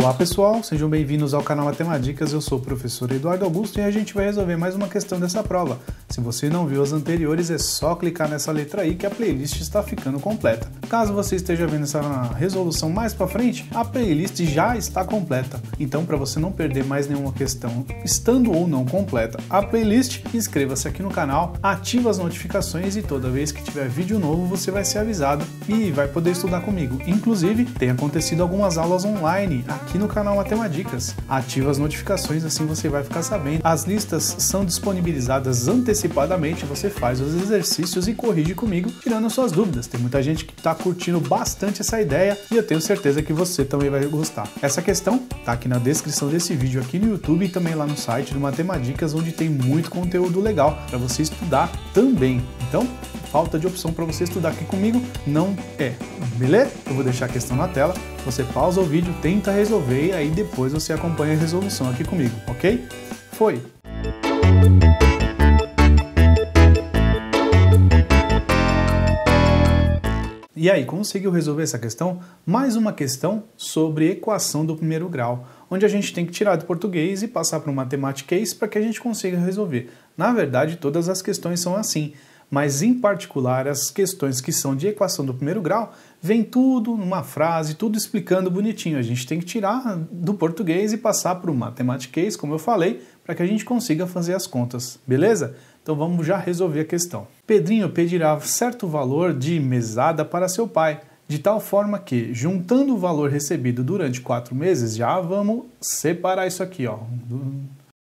Olá pessoal, sejam bem-vindos ao canal Matemáticas, eu sou o professor Eduardo Augusto e a gente vai resolver mais uma questão dessa prova. Se você não viu as anteriores, é só clicar nessa letra aí que a playlist está ficando completa. Caso você esteja vendo essa resolução mais para frente, a playlist já está completa. Então, para você não perder mais nenhuma questão, estando ou não completa a playlist, inscreva-se aqui no canal, ative as notificações e toda vez que tiver vídeo novo você vai ser avisado e vai poder estudar comigo. Inclusive, tem acontecido algumas aulas online aqui aqui no canal Matemáticas. Ativa as notificações, assim você vai ficar sabendo. As listas são disponibilizadas antecipadamente, você faz os exercícios e corrige comigo, tirando suas dúvidas. Tem muita gente que está curtindo bastante essa ideia e eu tenho certeza que você também vai gostar. Essa questão está aqui na descrição desse vídeo aqui no YouTube e também lá no site do Matemáticas, onde tem muito conteúdo legal para você estudar também. Então, falta de opção para você estudar aqui comigo não é. Beleza? Eu vou deixar a questão na tela, você pausa o vídeo, tenta resolver e aí depois você acompanha a resolução aqui comigo, ok? Foi! E aí, conseguiu resolver essa questão? Mais uma questão sobre equação do primeiro grau, onde a gente tem que tirar do português e passar para o matemática para que a gente consiga resolver. Na verdade, todas as questões são assim mas em particular as questões que são de equação do primeiro grau, vem tudo numa frase, tudo explicando bonitinho. A gente tem que tirar do português e passar para o matematiquês, como eu falei, para que a gente consiga fazer as contas, beleza? Então vamos já resolver a questão. Pedrinho pedirá certo valor de mesada para seu pai, de tal forma que, juntando o valor recebido durante quatro meses, já vamos separar isso aqui, ó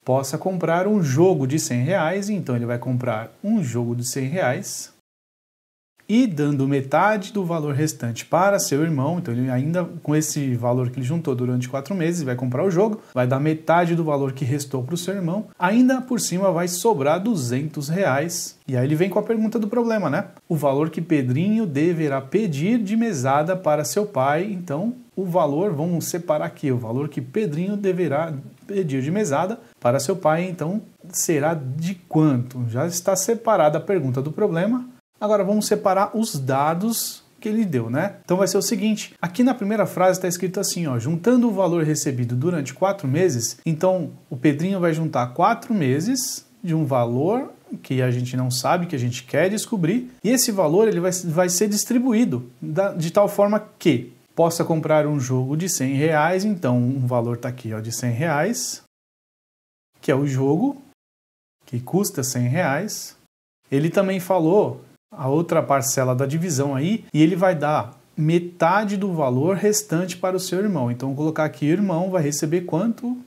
possa comprar um jogo de 100 reais, então ele vai comprar um jogo de 100 reais e dando metade do valor restante para seu irmão, então ele ainda com esse valor que ele juntou durante quatro meses vai comprar o jogo, vai dar metade do valor que restou para o seu irmão, ainda por cima vai sobrar 200 reais. E aí ele vem com a pergunta do problema, né? O valor que Pedrinho deverá pedir de mesada para seu pai, então o valor, vamos separar aqui, o valor que Pedrinho deverá pedir de mesada para seu pai, então será de quanto? Já está separada a pergunta do problema. Agora vamos separar os dados que ele deu, né? Então vai ser o seguinte: aqui na primeira frase está escrito assim, ó, juntando o valor recebido durante quatro meses, então o Pedrinho vai juntar quatro meses de um valor que a gente não sabe, que a gente quer descobrir, e esse valor ele vai, vai ser distribuído da, de tal forma que possa comprar um jogo de 100 reais, então um valor está aqui ó, de 100 reais, que é o jogo, que custa 100 reais. Ele também falou a outra parcela da divisão aí, e ele vai dar metade do valor restante para o seu irmão. Então, vou colocar aqui, irmão vai receber quanto?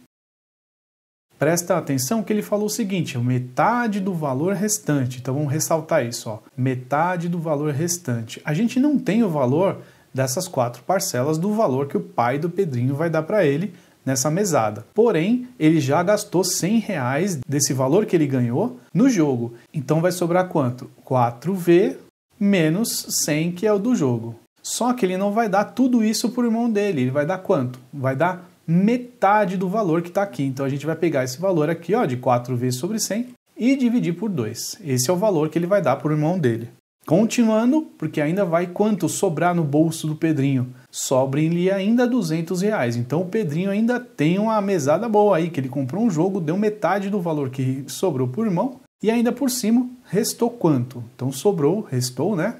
Presta atenção que ele falou o seguinte, metade do valor restante. Então, vamos ressaltar isso, ó, metade do valor restante. A gente não tem o valor dessas quatro parcelas do valor que o pai do Pedrinho vai dar para ele nessa mesada. Porém, ele já gastou 100 reais desse valor que ele ganhou no jogo. Então vai sobrar quanto? 4V menos 100, que é o do jogo. Só que ele não vai dar tudo isso para o irmão dele. Ele vai dar quanto? Vai dar metade do valor que está aqui. Então a gente vai pegar esse valor aqui ó, de 4V sobre 100 e dividir por 2. Esse é o valor que ele vai dar para o irmão dele. Continuando, porque ainda vai quanto sobrar no bolso do Pedrinho? Sobrem-lhe ainda 200 reais. Então o Pedrinho ainda tem uma mesada boa aí, que ele comprou um jogo, deu metade do valor que sobrou por irmão, e ainda por cima, restou quanto? Então sobrou, restou, né?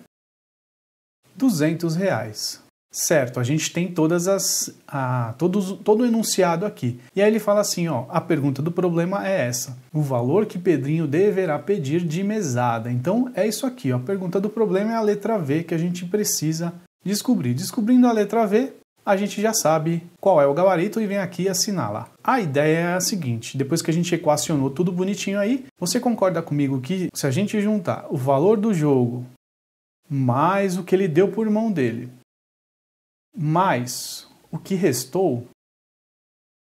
200 reais. Certo, a gente tem todas as a, todos, todo o enunciado aqui. E aí ele fala assim: ó, a pergunta do problema é essa: o valor que Pedrinho deverá pedir de mesada. Então é isso aqui, ó, a pergunta do problema é a letra V que a gente precisa descobrir. Descobrindo a letra V, a gente já sabe qual é o gabarito e vem aqui lá. A ideia é a seguinte: depois que a gente equacionou tudo bonitinho aí, você concorda comigo que se a gente juntar o valor do jogo mais o que ele deu por mão dele mais o que restou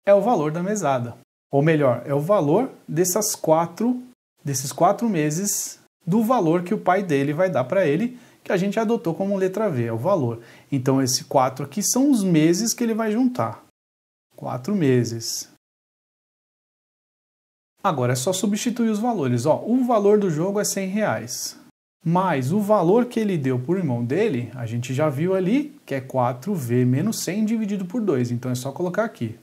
é o valor da mesada. Ou melhor, é o valor dessas quatro, desses quatro meses do valor que o pai dele vai dar para ele, que a gente adotou como letra V, é o valor. Então, esse 4 aqui são os meses que ele vai juntar. 4 meses. Agora é só substituir os valores. Ó, o valor do jogo é 100 reais mais o valor que ele deu para o irmão dele, a gente já viu ali, que é 4V menos 100 dividido por 2, então é só colocar aqui.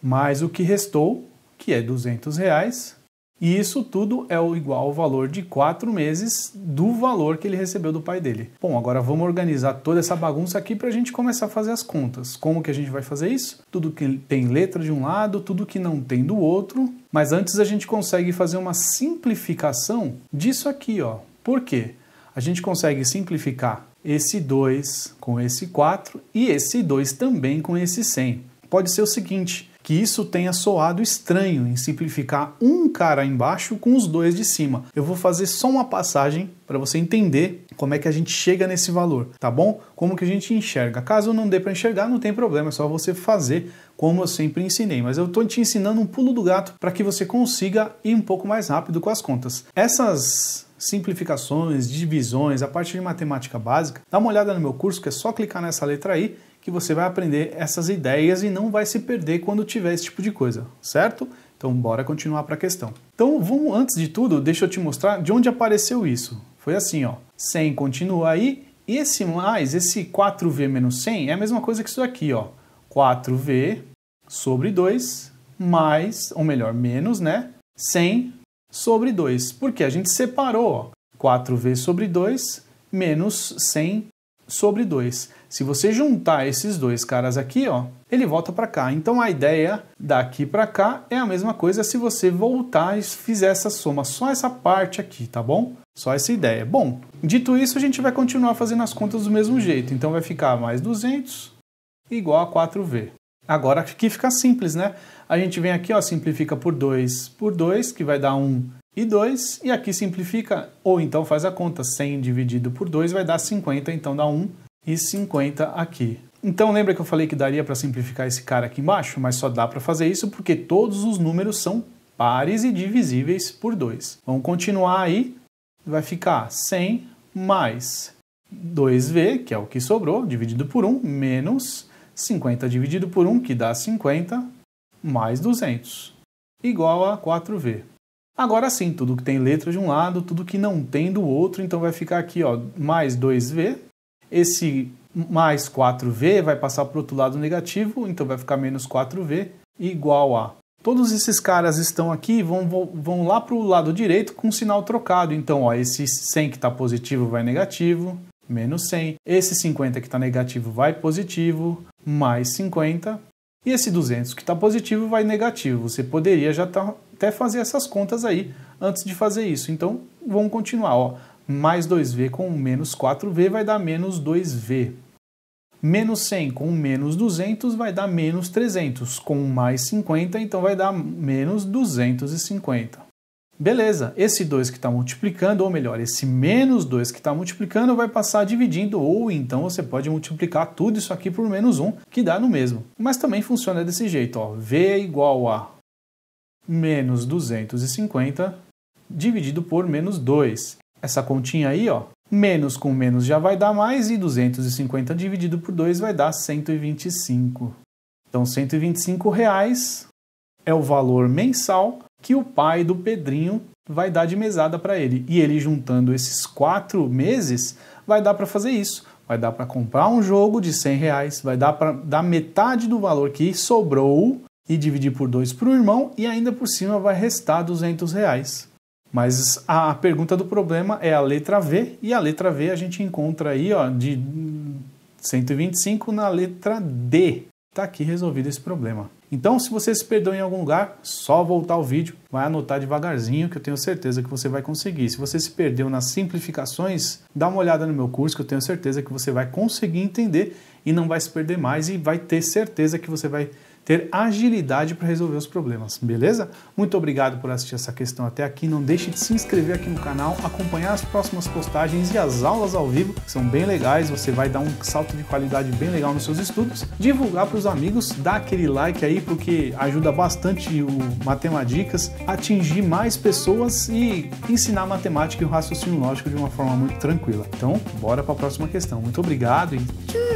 Mais o que restou, que é 200 reais, e isso tudo é o igual ao valor de quatro meses do valor que ele recebeu do pai dele. Bom, agora vamos organizar toda essa bagunça aqui para a gente começar a fazer as contas. Como que a gente vai fazer isso? Tudo que tem letra de um lado, tudo que não tem do outro. Mas antes a gente consegue fazer uma simplificação disso aqui, ó. Por quê? A gente consegue simplificar esse 2 com esse 4 e esse 2 também com esse 100. Pode ser o seguinte, que isso tenha soado estranho em simplificar um cara embaixo com os dois de cima. Eu vou fazer só uma passagem para você entender como é que a gente chega nesse valor, tá bom? Como que a gente enxerga. Caso não dê para enxergar, não tem problema, é só você fazer como eu sempre ensinei, mas eu estou te ensinando um pulo do gato para que você consiga ir um pouco mais rápido com as contas. Essas simplificações, divisões, a parte de matemática básica, dá uma olhada no meu curso que é só clicar nessa letra aí que você vai aprender essas ideias e não vai se perder quando tiver esse tipo de coisa, certo? Então bora continuar para a questão. Então vamos antes de tudo, deixa eu te mostrar de onde apareceu isso. Foi assim, ó. 100 continua aí, e esse mais, esse 4v menos 100 é a mesma coisa que isso aqui, ó. 4v sobre 2 mais, ou melhor, menos, né? 100 sobre 2. Porque a gente separou, ó. 4v sobre 2 menos 100 sobre 2. Se você juntar esses dois caras aqui, ó, ele volta para cá. Então a ideia daqui para cá é a mesma coisa se você voltar e fizer essa soma, só essa parte aqui, tá bom? Só essa ideia. Bom, dito isso, a gente vai continuar fazendo as contas do mesmo jeito. Então vai ficar mais 200 igual a 4V. Agora aqui fica simples, né? A gente vem aqui, ó, simplifica por 2 por 2, que vai dar 1 um e 2, e aqui simplifica, ou então faz a conta, 100 dividido por 2 vai dar 50, então dá 1 um e 50 aqui. Então lembra que eu falei que daria para simplificar esse cara aqui embaixo? Mas só dá para fazer isso porque todos os números são pares e divisíveis por 2. Vamos continuar aí, vai ficar 100 mais 2v, que é o que sobrou, dividido por 1, menos 50 dividido por 1, que dá 50, mais 200, igual a 4V. Agora sim, tudo que tem letra de um lado, tudo que não tem do outro, então vai ficar aqui ó, mais 2V. Esse mais 4V vai passar para o outro lado negativo, então vai ficar menos 4V igual a... Todos esses caras estão aqui vão, vão lá para o lado direito com o sinal trocado. Então, ó, esse 100 que está positivo vai negativo, menos 100. Esse 50 que está negativo vai positivo, mais 50. E esse 200 que está positivo vai negativo. Você poderia já tá, até fazer essas contas aí antes de fazer isso. Então, vamos continuar. Ó. Mais 2V com menos 4V vai dar menos 2V. Menos 100 com menos 200 vai dar menos 300. Com mais 50, então vai dar menos 250. Beleza, esse 2 que está multiplicando, ou melhor, esse menos 2 que está multiplicando vai passar dividindo, ou então você pode multiplicar tudo isso aqui por menos 1, que dá no mesmo. Mas também funciona desse jeito, ó. V é igual a menos 250 dividido por menos 2. Essa continha aí, ó, menos com menos já vai dar mais, e 250 dividido por 2 vai dar 125. Então, 125 reais é o valor mensal que o pai do Pedrinho vai dar de mesada para ele. E ele juntando esses quatro meses, vai dar para fazer isso. Vai dar para comprar um jogo de 100 reais, vai dar para dar metade do valor que sobrou e dividir por dois para o irmão e ainda por cima vai restar 200 reais. Mas a pergunta do problema é a letra V e a letra V a gente encontra aí ó, de 125 na letra D. Está aqui resolvido esse problema. Então, se você se perdeu em algum lugar, só voltar o vídeo, vai anotar devagarzinho, que eu tenho certeza que você vai conseguir. Se você se perdeu nas simplificações, dá uma olhada no meu curso, que eu tenho certeza que você vai conseguir entender e não vai se perder mais e vai ter certeza que você vai ter agilidade para resolver os problemas, beleza? Muito obrigado por assistir essa questão até aqui. Não deixe de se inscrever aqui no canal, acompanhar as próximas postagens e as aulas ao vivo, que são bem legais. Você vai dar um salto de qualidade bem legal nos seus estudos. Divulgar para os amigos, dá aquele like aí, porque ajuda bastante o Matemáticas a atingir mais pessoas e ensinar matemática e o raciocínio lógico de uma forma muito tranquila. Então, bora para a próxima questão. Muito obrigado e tchau!